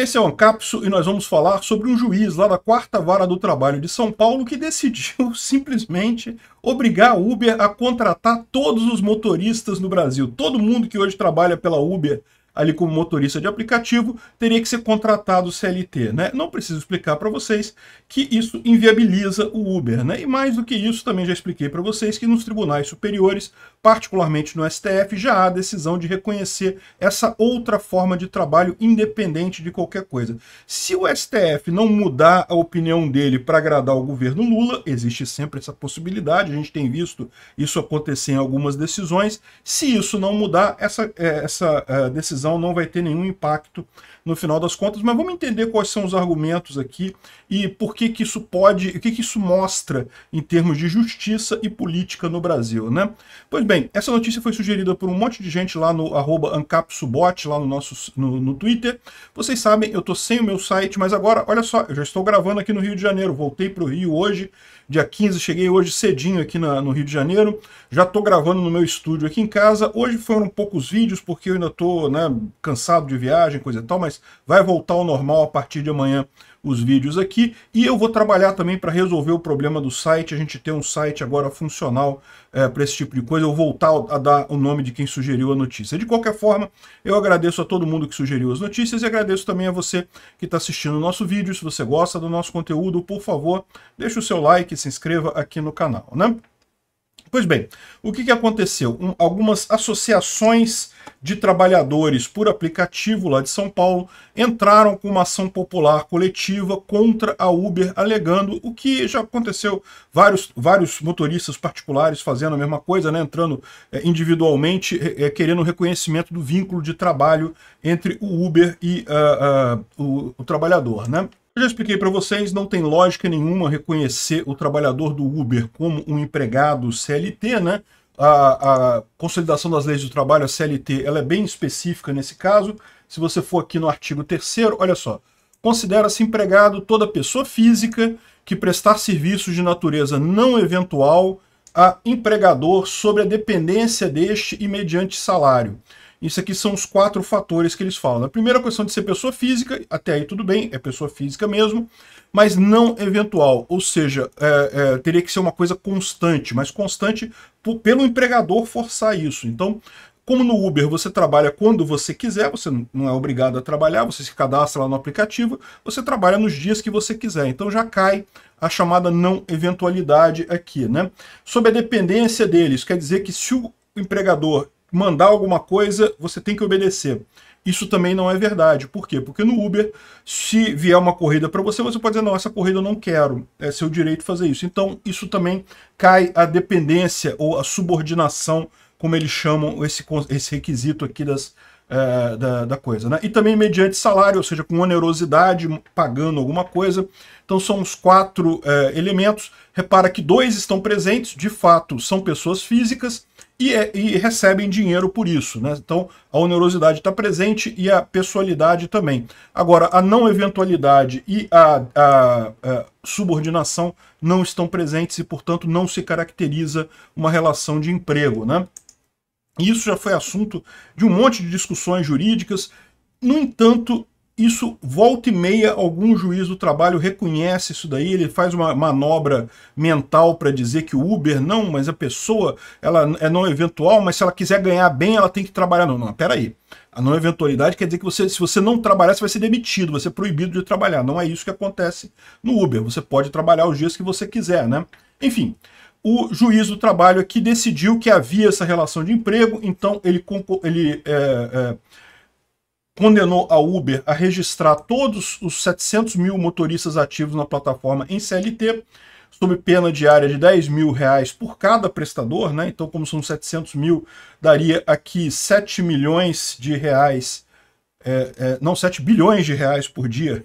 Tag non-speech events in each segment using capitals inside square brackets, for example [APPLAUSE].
Esse é o Ancapso e nós vamos falar sobre um juiz lá da Quarta Vara do Trabalho de São Paulo que decidiu [LAUGHS] simplesmente obrigar a Uber a contratar todos os motoristas no Brasil. Todo mundo que hoje trabalha pela Uber ali como motorista de aplicativo, teria que ser contratado CLT, né? Não preciso explicar para vocês que isso inviabiliza o Uber, né? E mais do que isso, também já expliquei para vocês que nos tribunais superiores, particularmente no STF, já há decisão de reconhecer essa outra forma de trabalho independente de qualquer coisa. Se o STF não mudar a opinião dele para agradar o governo Lula, existe sempre essa possibilidade, a gente tem visto isso acontecer em algumas decisões. Se isso não mudar, essa, é, essa é, decisão decisão não vai ter nenhum impacto no final das contas, mas vamos entender quais são os argumentos aqui e por que, que isso pode, o que, que isso mostra em termos de justiça e política no Brasil, né? Pois bem, essa notícia foi sugerida por um monte de gente lá no arroba ancapsubot, lá no nosso no, no Twitter. Vocês sabem, eu tô sem o meu site, mas agora, olha só, eu já estou gravando aqui no Rio de Janeiro, voltei para o Rio hoje, dia 15, cheguei hoje cedinho aqui na, no Rio de Janeiro, já estou gravando no meu estúdio aqui em casa, hoje foram poucos vídeos, porque eu ainda estou né, cansado de viagem, coisa e tal, mas Vai voltar ao normal a partir de amanhã os vídeos aqui. E eu vou trabalhar também para resolver o problema do site. A gente tem um site agora funcional é, para esse tipo de coisa. Eu vou voltar a dar o nome de quem sugeriu a notícia. De qualquer forma, eu agradeço a todo mundo que sugeriu as notícias e agradeço também a você que está assistindo o nosso vídeo. Se você gosta do nosso conteúdo, por favor, deixe o seu like e se inscreva aqui no canal. Né? Pois bem, o que, que aconteceu? Um, algumas associações de trabalhadores por aplicativo lá de São Paulo entraram com uma ação popular coletiva contra a Uber, alegando o que já aconteceu, vários, vários motoristas particulares fazendo a mesma coisa, né, entrando é, individualmente, é, querendo o reconhecimento do vínculo de trabalho entre o Uber e uh, uh, o, o trabalhador. Né? Eu já expliquei para vocês, não tem lógica nenhuma reconhecer o trabalhador do Uber como um empregado CLT, né? A, a consolidação das leis do trabalho, a CLT, ela é bem específica nesse caso. Se você for aqui no artigo 3 olha só. Considera-se empregado toda pessoa física que prestar serviços de natureza não eventual a empregador sobre a dependência deste e mediante salário. Isso aqui são os quatro fatores que eles falam. A primeira questão de ser pessoa física, até aí tudo bem, é pessoa física mesmo, mas não eventual, ou seja, é, é, teria que ser uma coisa constante, mas constante por, pelo empregador forçar isso. Então, como no Uber você trabalha quando você quiser, você não é obrigado a trabalhar, você se cadastra lá no aplicativo, você trabalha nos dias que você quiser. Então já cai a chamada não eventualidade aqui, né? Sobre a dependência deles, quer dizer que se o empregador mandar alguma coisa, você tem que obedecer. Isso também não é verdade. Por quê? Porque no Uber, se vier uma corrida para você, você pode dizer, não, essa corrida eu não quero, é seu direito fazer isso. Então, isso também cai a dependência ou a subordinação, como eles chamam esse, esse requisito aqui das, é, da, da, coisa. Né? E também mediante salário, ou seja, com onerosidade, pagando alguma coisa. Então são os quatro é, elementos. Repara que dois estão presentes, de fato, são pessoas físicas, e, é, e recebem dinheiro por isso. Né? Então, a onerosidade está presente e a pessoalidade também. Agora, a não eventualidade e a, a, a subordinação não estão presentes e, portanto, não se caracteriza uma relação de emprego. Né? Isso já foi assunto de um monte de discussões jurídicas. No entanto, isso volta e meia, algum juiz do trabalho reconhece isso daí, ele faz uma manobra mental para dizer que o Uber não, mas a pessoa ela é não eventual, mas se ela quiser ganhar bem, ela tem que trabalhar. Não, não, peraí. A não eventualidade quer dizer que você, se você não trabalhar, você vai ser demitido, você é proibido de trabalhar. Não é isso que acontece no Uber. Você pode trabalhar os dias que você quiser, né? Enfim, o juiz do trabalho aqui decidiu que havia essa relação de emprego, então ele, ele é, é, condenou a Uber a registrar todos os 700 mil motoristas ativos na plataforma em CLT, sob pena diária de 10 mil reais por cada prestador, né? Então, como são 700 mil, daria aqui 7 milhões de reais, é, é, não, 7 bilhões de reais por dia.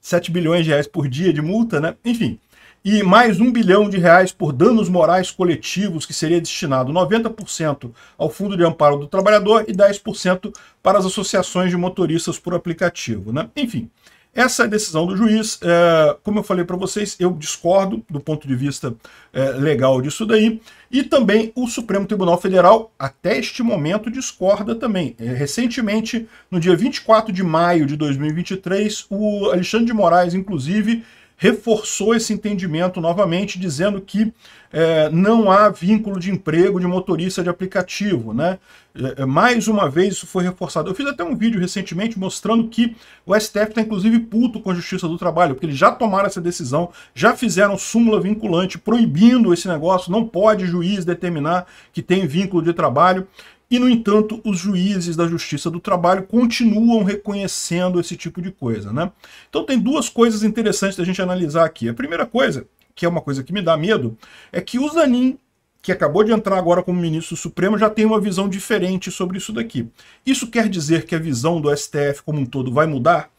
7 [LAUGHS] bilhões de reais por dia de multa, né? Enfim, e mais um bilhão de reais por danos morais coletivos, que seria destinado 90% ao Fundo de Amparo do Trabalhador e 10% para as associações de motoristas por aplicativo. Né? Enfim, essa é decisão do juiz, é, como eu falei para vocês, eu discordo do ponto de vista é, legal disso daí, e também o Supremo Tribunal Federal, até este momento, discorda também. É, recentemente, no dia 24 de maio de 2023, o Alexandre de Moraes, inclusive, reforçou esse entendimento novamente, dizendo que é, não há vínculo de emprego de motorista de aplicativo. Né? É, é, mais uma vez isso foi reforçado. Eu fiz até um vídeo recentemente mostrando que o STF está inclusive puto com a Justiça do Trabalho, porque eles já tomaram essa decisão, já fizeram súmula vinculante proibindo esse negócio, não pode juiz determinar que tem vínculo de trabalho. E, no entanto, os juízes da Justiça do Trabalho continuam reconhecendo esse tipo de coisa. Né? Então, tem duas coisas interessantes da gente analisar aqui. A primeira coisa, que é uma coisa que me dá medo, é que o Zanin, que acabou de entrar agora como ministro supremo, já tem uma visão diferente sobre isso daqui. Isso quer dizer que a visão do STF como um todo vai mudar?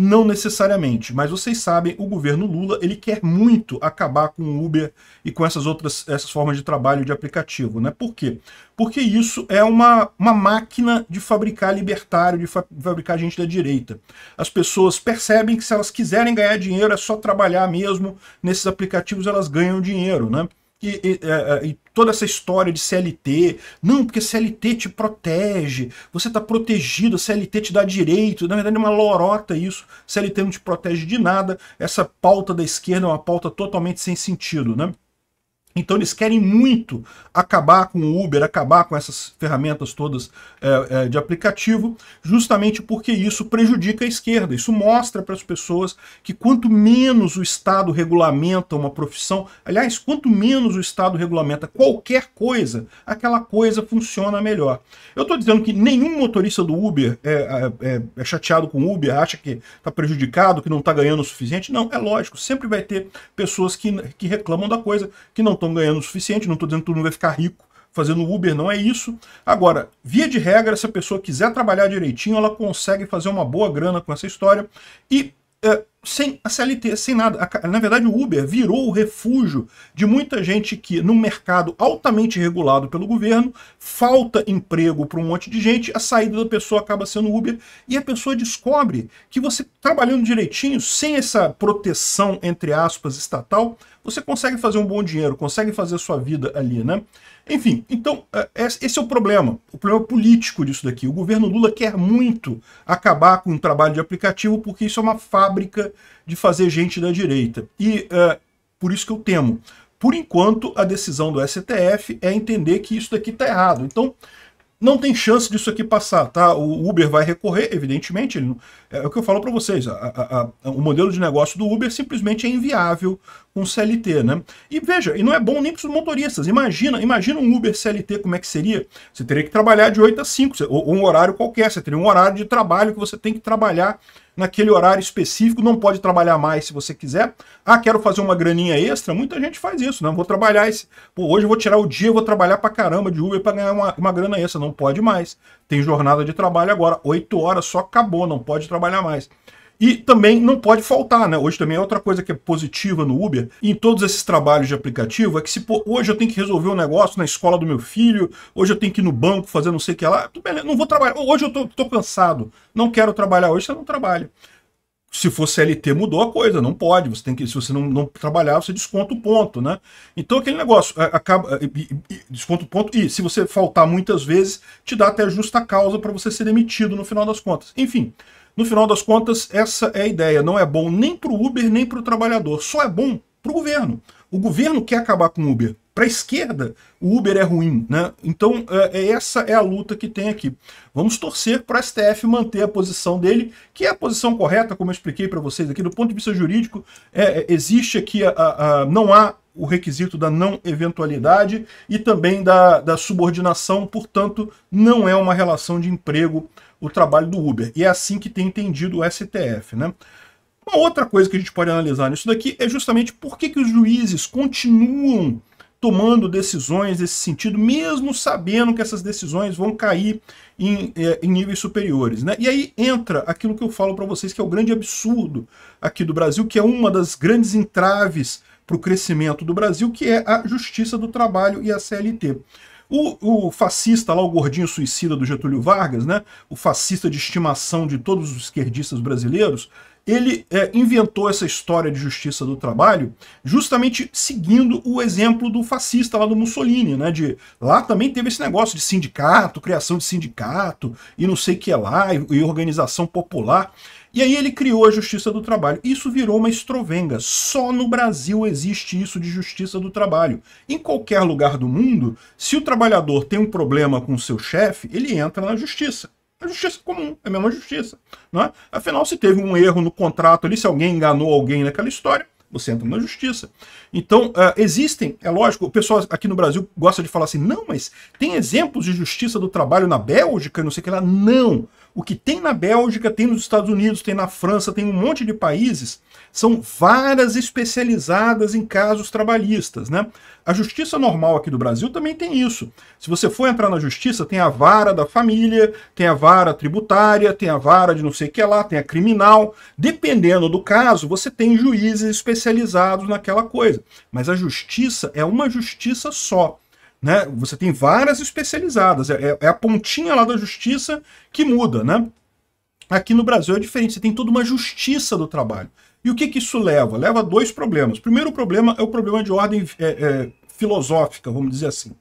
Não necessariamente, mas vocês sabem, o governo Lula ele quer muito acabar com o Uber e com essas outras essas formas de trabalho de aplicativo, né? Por quê? Porque isso é uma, uma máquina de fabricar libertário, de fa fabricar gente da direita. As pessoas percebem que se elas quiserem ganhar dinheiro é só trabalhar mesmo nesses aplicativos, elas ganham dinheiro, né? e, e, é, é, e, toda essa história de CLT, não, porque CLT te protege, você está protegido, CLT te dá direito, na verdade é uma lorota isso, CLT não te protege de nada, essa pauta da esquerda é uma pauta totalmente sem sentido, né? Então eles querem muito acabar com o Uber, acabar com essas ferramentas todas é, é, de aplicativo, justamente porque isso prejudica a esquerda. Isso mostra para as pessoas que quanto menos o Estado regulamenta uma profissão, aliás, quanto menos o Estado regulamenta qualquer coisa, aquela coisa funciona melhor. Eu estou dizendo que nenhum motorista do Uber é, é, é, é chateado com o Uber, acha que está prejudicado, que não está ganhando o suficiente. Não, é lógico, sempre vai ter pessoas que, que reclamam da coisa, que não estão estão ganhando o suficiente, não estou dizendo que todo mundo vai ficar rico fazendo Uber, não é isso. Agora, via de regra, se a pessoa quiser trabalhar direitinho, ela consegue fazer uma boa grana com essa história. E é, sem a CLT, sem nada. na verdade, o Uber virou o refúgio de muita gente que, num mercado altamente regulado pelo governo, falta emprego para um monte de gente, a saída da pessoa acaba sendo Uber, e a pessoa descobre que você, trabalhando direitinho, sem essa proteção, entre aspas, estatal, você consegue fazer um bom dinheiro, consegue fazer sua vida ali, né? Enfim, então é, é, esse é o problema, o problema político disso daqui. O governo Lula quer muito acabar com o trabalho de aplicativo porque isso é uma fábrica de fazer gente da direita. E uh, por isso que eu temo. Por enquanto, a decisão do STF é entender que isso daqui está errado. Então, não tem chance disso aqui passar, tá? O Uber vai recorrer, evidentemente. Não... É, é o que eu falo para vocês. A, a, a, o modelo de negócio do Uber simplesmente é inviável com CLT, né? E veja, e não é bom nem para os motoristas. Imagina, imagina um Uber CLT, como é que seria? Você teria que trabalhar de 8 a 5, ou, ou um horário qualquer. Você teria um horário de trabalho que você tem que trabalhar naquele horário específico, não pode trabalhar mais se você quiser. Ah, quero fazer uma graninha extra. Muita gente faz isso, né? Vou trabalhar esse. Pô, hoje eu vou tirar o dia, vou trabalhar pra caramba de Uber pra ganhar uma, uma grana extra. Não pode mais. Tem jornada de trabalho agora, oito horas só acabou, não pode trabalhar mais. E também não pode faltar, né? Hoje também é outra coisa que é positiva no Uber, e em todos esses trabalhos de aplicativo, é que se pô, hoje eu tenho que resolver um negócio na escola do meu filho, hoje eu tenho que ir no banco fazer não sei o que lá, né? não vou trabalhar, hoje eu tô, tô cansado, não quero trabalhar hoje, você não trabalha se for CLT mudou a coisa, não pode, você tem que, se você não, não trabalhar, você desconta o ponto, né? Então aquele negócio é, acaba é, desconta o ponto e se você faltar muitas vezes, te dá até justa causa para você ser demitido no final das contas. Enfim, no final das contas, essa é a ideia. Não é bom nem para o Uber, nem para o trabalhador. Só é bom para o governo. O governo quer acabar com o Uber. Para a esquerda, o Uber é ruim. Né? Então, é, é, essa é a luta que tem aqui. Vamos torcer para o STF manter a posição dele, que é a posição correta, como eu expliquei para vocês aqui. Do ponto de vista jurídico, é, é, existe aqui, a, a, a, não há o requisito da não eventualidade e também da, da subordinação, portanto, não é uma relação de emprego o trabalho do Uber. E é assim que tem entendido o STF. Né? Uma outra coisa que a gente pode analisar nisso daqui é justamente por que, que os juízes continuam tomando decisões nesse sentido, mesmo sabendo que essas decisões vão cair em, é, em níveis superiores. Né? E aí entra aquilo que eu falo para vocês, que é o grande absurdo aqui do Brasil, que é uma das grandes entraves para o crescimento do Brasil, que é a justiça do trabalho e a CLT. O, o, fascista lá, o gordinho suicida do Getúlio Vargas, né? o fascista de estimação de todos os esquerdistas brasileiros, ele é, inventou essa história de justiça do trabalho justamente seguindo o exemplo do fascista lá do Mussolini, né? De, lá também teve esse negócio de sindicato, criação de sindicato e não sei o que é lá, e, e organização popular. E aí ele criou a Justiça do Trabalho. Isso virou uma estrovenga. Só no Brasil existe isso de Justiça do Trabalho. Em qualquer lugar do mundo, se o trabalhador tem um problema com o seu chefe, ele entra na Justiça. A justiça comum, é a mesma justiça. Não é? Afinal, se teve um erro no contrato ali, se alguém enganou alguém naquela história, você entra na justiça. Então, uh, existem, é lógico, o pessoal aqui no Brasil gosta de falar assim, não, mas tem exemplos de justiça do trabalho na Bélgica, não sei o que lá. Não! O que tem na Bélgica, tem nos Estados Unidos, tem na França, tem um monte de países, são varas especializadas em casos trabalhistas. Né? A justiça normal aqui do Brasil também tem isso. Se você for entrar na justiça, tem a vara da família, tem a vara tributária, tem a vara de não sei o que lá, tem a criminal. Dependendo do caso, você tem juízes especializados naquela coisa. Mas a justiça é uma justiça só. Né? Você tem várias especializadas. É, é, é a pontinha lá da justiça que muda, né? Aqui no Brasil é diferente, você tem toda uma justiça do trabalho. E o que, que isso leva? Leva a dois problemas. O primeiro problema é o problema de ordem é, é, filosófica, vamos dizer assim.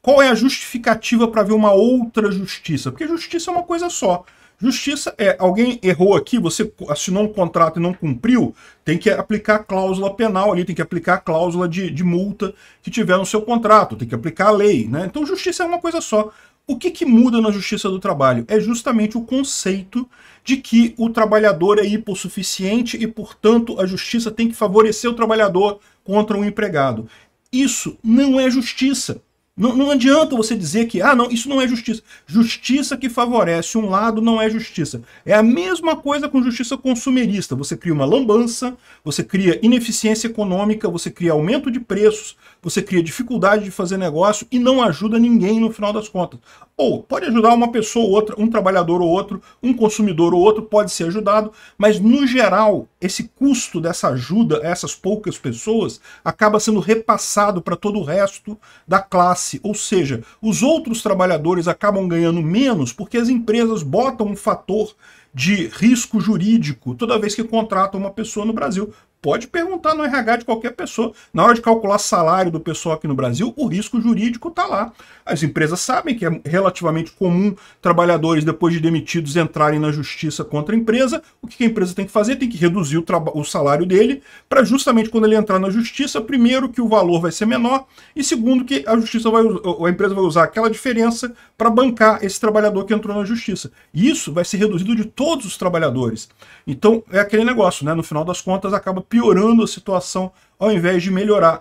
Qual é a justificativa para haver uma outra justiça? Porque justiça é uma coisa só. Justiça é alguém errou aqui, você assinou um contrato e não cumpriu, tem que aplicar a cláusula penal ali, tem que aplicar a cláusula de, de multa que tiver no seu contrato, tem que aplicar a lei, né? Então justiça é uma coisa só. O que, que muda na justiça do trabalho? É justamente o conceito de que o trabalhador é hipossuficiente e, portanto, a justiça tem que favorecer o trabalhador contra o empregado. Isso não é justiça. Não, não, adianta você dizer que, ah, não, isso não é justiça. Justiça que favorece um lado não é justiça. É a mesma coisa com justiça consumerista. Você cria uma lambança, você cria ineficiência econômica, você cria aumento de preços, você cria dificuldade de fazer negócio e não ajuda ninguém no final das contas. Ou pode ajudar uma pessoa ou outra, um trabalhador ou outro, um consumidor ou outro pode ser ajudado, mas no geral, esse custo dessa ajuda a essas poucas pessoas acaba sendo repassado para todo o resto da classe classe, ou seja, os outros trabalhadores acabam ganhando menos porque as empresas botam um fator de risco jurídico toda vez que contratam uma pessoa no Brasil, pode perguntar no RH de qualquer pessoa. Na hora de calcular salário do pessoal aqui no Brasil, o risco jurídico está lá. As empresas sabem que é relativamente comum trabalhadores, depois de demitidos, entrarem na justiça contra a empresa. O que a empresa tem que fazer? Tem que reduzir o, o salário dele para justamente quando ele entrar na justiça, primeiro que o valor vai ser menor e segundo que a justiça vai a empresa vai usar aquela diferença para bancar esse trabalhador que entrou na justiça. Isso vai ser reduzido de todos os trabalhadores. Então é aquele negócio, né? No final das contas acaba piorando a situação ao invés de melhorar.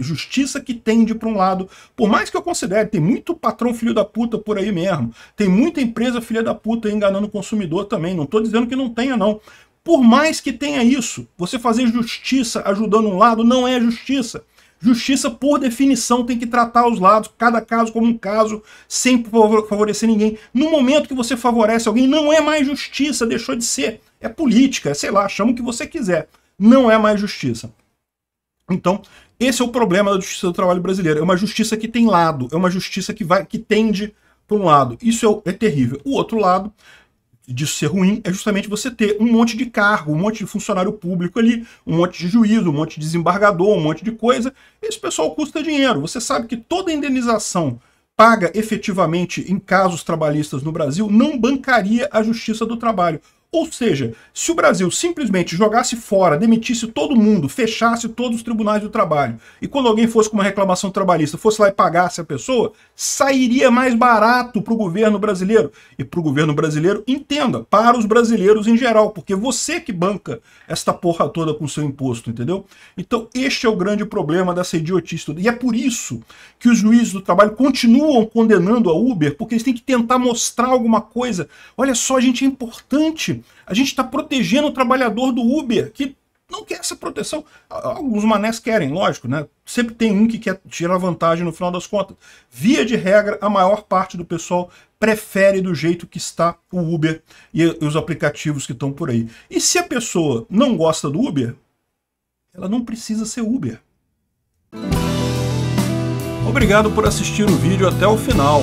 Justiça que tende para um lado, por mais que eu considere, tem muito patrão filho da puta por aí mesmo, tem muita empresa filha da puta enganando o consumidor também, não estou dizendo que não tenha não. Por mais que tenha isso, você fazer justiça ajudando um lado não é justiça. Justiça, por definição, tem que tratar os lados, cada caso como um caso, sem favorecer ninguém. No momento que você favorece alguém, não é mais justiça, deixou de ser. É política, é, sei lá, chama o que você quiser não é mais justiça. Então, esse é o problema da justiça do trabalho brasileira. É uma justiça que tem lado, é uma justiça que vai que tende para um lado. Isso é, é terrível. O outro lado disso ser ruim é justamente você ter um monte de cargo, um monte de funcionário público ali, um monte de juízo, um monte de desembargador, um monte de coisa. Esse pessoal custa dinheiro. Você sabe que toda indenização paga efetivamente em casos trabalhistas no Brasil não bancaria a justiça do trabalho. Ou seja, se o Brasil simplesmente jogasse fora, demitisse todo mundo, fechasse todos os tribunais do trabalho, e quando alguém fosse com uma reclamação trabalhista, fosse lá e pagasse a pessoa, sairia mais barato para o governo brasileiro. E para o governo brasileiro, entenda, para os brasileiros em geral, porque você que banca esta porra toda com seu imposto, entendeu? Então este é o grande problema dessa idiotice toda. E é por isso que os juízes do trabalho continuam condenando a Uber, porque eles têm que tentar mostrar alguma coisa. Olha só, gente, é importante a gente está protegendo o trabalhador do Uber, que não quer essa proteção. Alguns manés querem, lógico, né? Sempre tem um que quer tirar vantagem no final das contas. Via de regra, a maior parte do pessoal prefere do jeito que está o Uber e os aplicativos que estão por aí. E se a pessoa não gosta do Uber, ela não precisa ser Uber. Obrigado por assistir o vídeo até o final.